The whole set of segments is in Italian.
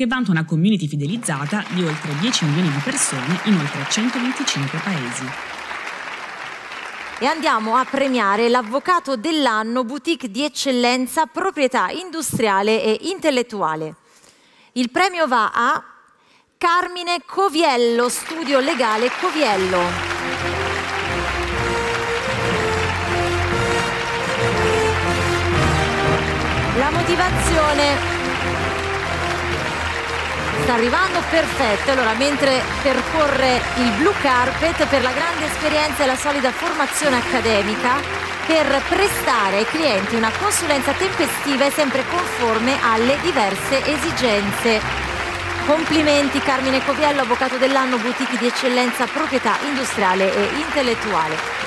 che vanta una community fidelizzata di oltre 10 milioni di persone in oltre 125 paesi. E andiamo a premiare l'avvocato dell'anno boutique di eccellenza proprietà industriale e intellettuale. Il premio va a Carmine Coviello, studio legale Coviello. La motivazione sta arrivando perfetto. Allora, mentre percorre il blue carpet per la grande esperienza e la solida formazione accademica, per prestare ai clienti una consulenza tempestiva e sempre conforme alle diverse esigenze. Complimenti Carmine Coviello, avvocato dell'anno, boutique di eccellenza, proprietà industriale e intellettuale.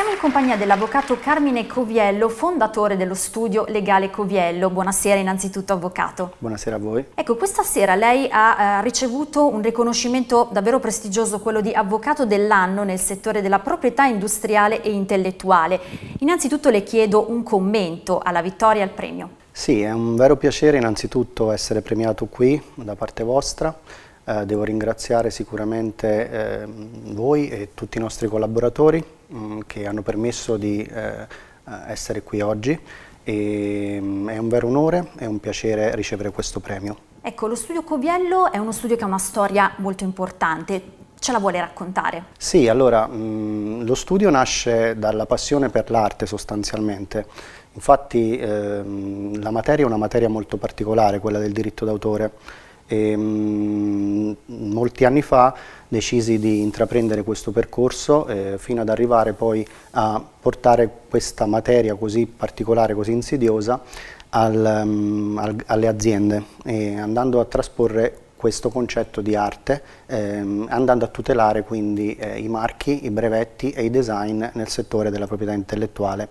Siamo in compagnia dell'avvocato Carmine Coviello, fondatore dello studio legale Coviello. Buonasera innanzitutto avvocato. Buonasera a voi. Ecco, questa sera lei ha eh, ricevuto un riconoscimento davvero prestigioso, quello di avvocato dell'anno nel settore della proprietà industriale e intellettuale. Innanzitutto le chiedo un commento alla vittoria e al premio. Sì, è un vero piacere innanzitutto essere premiato qui da parte vostra eh, devo ringraziare sicuramente eh, voi e tutti i nostri collaboratori mh, mm, che hanno permesso di eh, essere qui oggi. E, ehm, mh, è un vero onore e un piacere ricevere questo premio. Ecco, lo studio Cobiello è uno studio che ha una storia molto importante. Ce la vuole raccontare? Sì, allora mh, mm, lo studio nasce dalla passione per l'arte sostanzialmente. Infatti ehm, la materia è una materia molto particolare, quella del diritto d'autore e, mh, mm, molti anni fa decisi di intraprendere questo percorso eh, fino ad arrivare poi a portare questa materia così particolare, così insidiosa al, um, al, alle aziende, andando a trasporre questo concetto di arte, ehm, andando a tutelare quindi eh, i marchi, i brevetti e i design nel settore della proprietà intellettuale.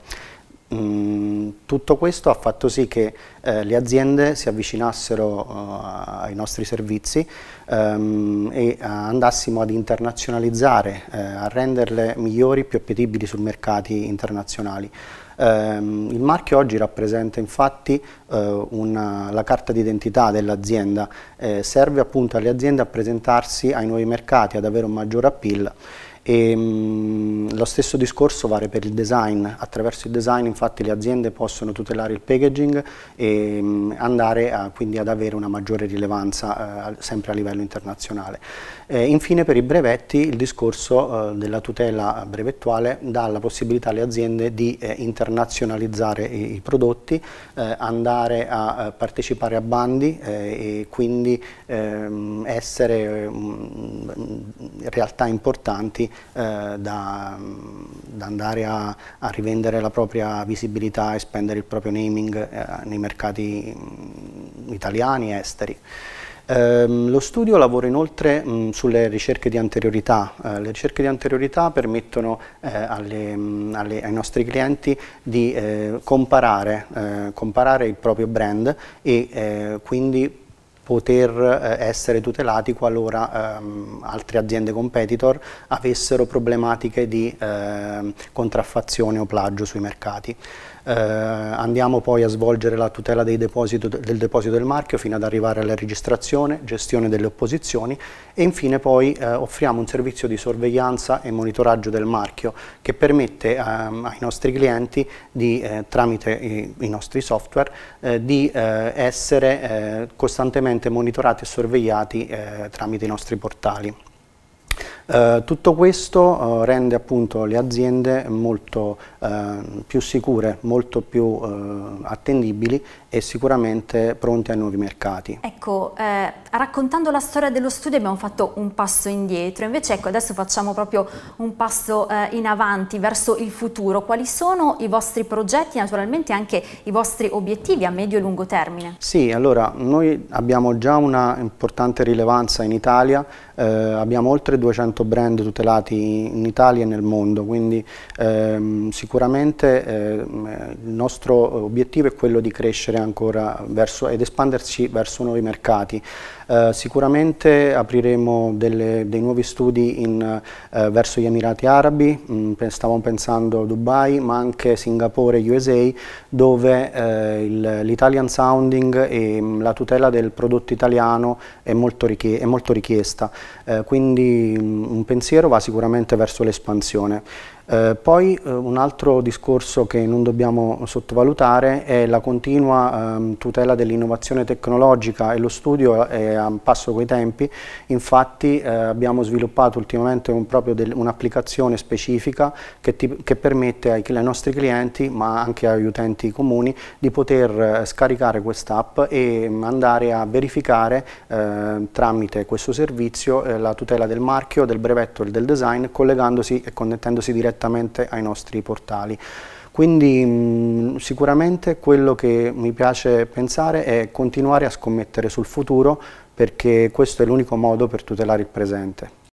Mm, tutto questo ha fatto sì che eh, le aziende si avvicinassero uh, ai nostri servizi um, e andassimo ad internazionalizzare, eh, a renderle migliori, più appetibili sui mercati internazionali. Um, il marchio oggi rappresenta infatti uh, una, la carta d'identità dell'azienda, eh, serve appunto alle aziende a presentarsi ai nuovi mercati, ad avere un maggior appeal e, mh, mm, lo stesso discorso vale per il design, attraverso il design infatti le aziende possono tutelare il packaging e mh, mm, andare a, quindi ad avere una maggiore rilevanza eh, sempre a livello internazionale. Eh, infine per i brevetti il discorso eh, della tutela brevettuale dà la possibilità alle aziende di eh, internazionalizzare i, i prodotti, eh, andare a eh, partecipare a bandi e quindi ehm, essere mh, mm, realtà importanti eh, da, da, andare a, a, rivendere la propria visibilità e spendere il proprio naming eh, nei mercati mh, mm, italiani e esteri. Um, lo studio lavora inoltre um, sulle ricerche di anteriorità. Uh, le ricerche di anteriorità permettono eh, alle, um, alle, ai nostri clienti di eh, comparare, eh, comparare, il proprio brand e eh, quindi poter eh, essere tutelati qualora ehm, altre aziende competitor avessero problematiche di ehm, contraffazione o plagio sui mercati. Eh, andiamo poi a svolgere la tutela deposito, del deposito del marchio fino ad arrivare alla registrazione, gestione delle opposizioni e infine poi eh, offriamo un servizio di sorveglianza e monitoraggio del marchio che permette ehm, ai nostri clienti di, eh, tramite i, i, nostri software eh, di eh, essere costantemente costantemente monitorati e sorvegliati eh, tramite i nostri portali. Eh, tutto questo eh, rende appunto le aziende molto eh, più sicure, molto più eh, attendibili e sicuramente pronte ai nuovi mercati. Ecco, eh, raccontando la storia dello studio abbiamo fatto un passo indietro, invece ecco adesso facciamo proprio un passo eh, in avanti verso il futuro. Quali sono i vostri progetti, naturalmente anche i vostri obiettivi a medio e lungo termine? Sì, allora noi abbiamo già una importante rilevanza in Italia, eh, abbiamo oltre 200 brand tutelati in Italia e nel mondo, quindi ehm, sicuramente ehm, il nostro obiettivo è quello di crescere ancora verso, ed espandersi verso nuovi mercati. Eh, sicuramente apriremo delle, dei nuovi studi in, eh, verso gli Emirati Arabi, mh, mm, stavamo pensando a Dubai, ma anche Singapore, USA, dove eh, l'Italian Sounding e mh, mm, la tutela del prodotto italiano è molto, richie è molto richiesta, eh, quindi mh, mm, un pensiero va sicuramente verso l'espansione. Eh, poi eh, un altro discorso che non dobbiamo sottovalutare è la continua eh, tutela dell'innovazione tecnologica e lo studio è a passo coi tempi, infatti eh, abbiamo sviluppato ultimamente un un'applicazione specifica che, ti, che permette ai, ai, nostri clienti ma anche agli utenti comuni di poter eh, scaricare questa app e mm, andare a verificare ehm, tramite questo servizio eh, la tutela del marchio, del brevetto e del design collegandosi e connettendosi direttamente direttamente ai nostri portali. Quindi mh, mm, sicuramente quello che mi piace pensare è continuare a scommettere sul futuro perché questo è l'unico modo per tutelare il presente.